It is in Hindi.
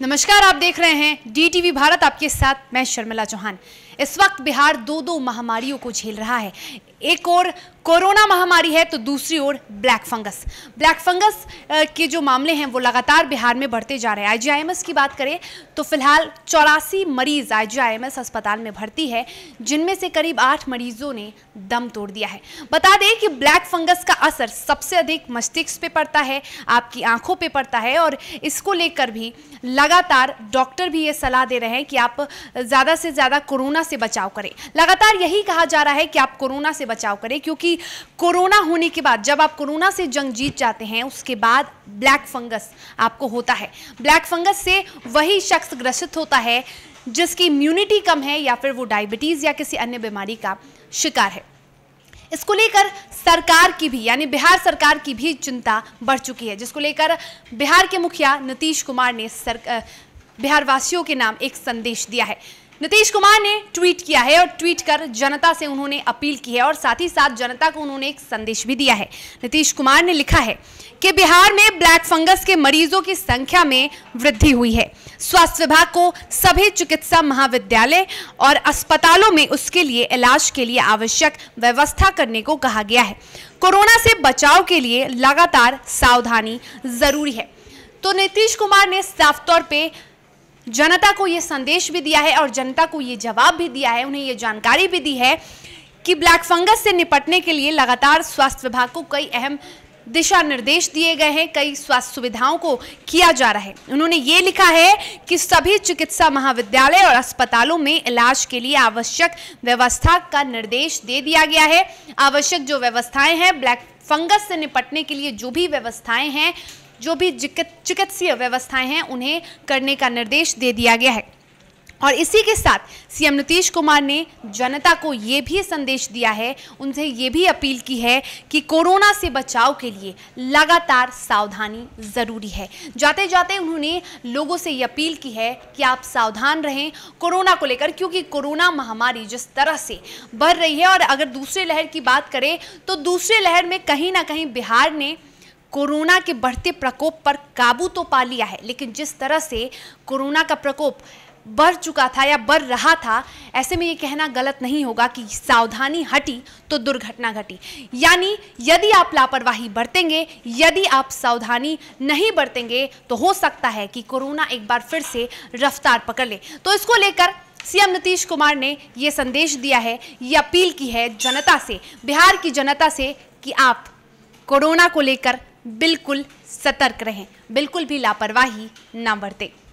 नमस्कार आप देख रहे हैं डी टीवी भारत आपके साथ मैं शर्मिला चौहान इस वक्त बिहार दो दो महामारियों को झेल रहा है एक और कोरोना महामारी है तो दूसरी ओर ब्लैक फंगस ब्लैक फंगस के जो मामले हैं वो लगातार बिहार में बढ़ते जा रहे हैं आईजीआईएमएस की बात करें तो फिलहाल चौरासी मरीज आईजीआईएमएस अस्पताल में भर्ती है जिनमें से करीब आठ मरीजों ने दम तोड़ दिया है बता दें कि ब्लैक फंगस का असर सबसे अधिक मस्तिष्क पे पड़ता है आपकी आंखों पर पड़ता है और इसको लेकर भी लगातार डॉक्टर भी ये सलाह दे रहे हैं कि आप ज़्यादा से ज़्यादा कोरोना से बचाव करें लगातार यही कहा जा रहा है कि आप कोरोना से बचाव करें क्योंकि कोरोना होने के बाद जब आप कोरोना से जंग जीत जाते हैं उसके बाद ब्लैक फंगस आपको होता है ब्लैक फंगस से वही शख्स ग्रसित होता है जिसकी इम्यूनिटी कम है या फिर वो डायबिटीज़ या किसी अन्य बीमारी का शिकार है इसको लेकर सरकार की भी यानी बिहार सरकार की भी चिंता बढ़ चुकी है जिसको लेकर बिहार के मुखिया नीतीश कुमार ने सर बिहारवासियों के नाम एक संदेश दिया है नीतीश कुमार ने ट्वीट किया है और ट्वीट कर जनता से उन्होंने अपील की है और साथ ही साथ जनता को उन्होंने एक संदेश भी दिया है नीतीश कुमार ने लिखा है कि बिहार में ब्लैक फंगस के मरीजों की संख्या में वृद्धि हुई है स्वास्थ्य विभाग को सभी चिकित्सा महाविद्यालय और अस्पतालों में उसके लिए इलाज के लिए आवश्यक व्यवस्था करने को कहा गया है कोरोना से बचाव के लिए लगातार सावधानी जरूरी है तो नीतीश कुमार ने साफ तौर पर जनता को ये संदेश भी दिया है और जनता को ये जवाब भी दिया है उन्हें ये जानकारी भी दी है कि ब्लैक फंगस से निपटने के लिए लगातार स्वास्थ्य विभाग को कई अहम दिशा निर्देश दिए गए हैं कई स्वास्थ्य सुविधाओं को किया जा रहा है उन्होंने ये लिखा है कि सभी चिकित्सा महाविद्यालय और अस्पतालों में इलाज के लिए आवश्यक व्यवस्था का निर्देश दे दिया गया है आवश्यक जो व्यवस्थाएं हैं ब्लैक फंगस से निपटने के लिए जो भी व्यवस्थाएं हैं जो भी चिकित्सीय व्यवस्थाएं हैं उन्हें करने का निर्देश दे दिया गया है और इसी के साथ सीएम नीतीश कुमार ने जनता को ये भी संदेश दिया है उनसे ये भी अपील की है कि कोरोना से बचाव के लिए लगातार सावधानी ज़रूरी है जाते जाते उन्होंने लोगों से ये अपील की है कि आप सावधान रहें कोरोना को लेकर क्योंकि कोरोना महामारी जिस तरह से बढ़ रही है और अगर दूसरे लहर की बात करें तो दूसरे लहर में कहीं ना कहीं बिहार ने कोरोना के बढ़ते प्रकोप पर काबू तो पा लिया है लेकिन जिस तरह से कोरोना का प्रकोप बढ़ चुका था या बढ़ रहा था ऐसे में ये कहना गलत नहीं होगा कि सावधानी हटी तो दुर्घटना घटी यानी यदि आप लापरवाही बरतेंगे यदि आप सावधानी नहीं बरतेंगे तो हो सकता है कि कोरोना एक बार फिर से रफ्तार पकड़ ले तो इसको लेकर सीएम नीतीश कुमार ने ये संदेश दिया है ये अपील की है जनता से बिहार की जनता से कि आप कोरोना को लेकर बिल्कुल सतर्क रहें बिल्कुल भी लापरवाही ना बरतें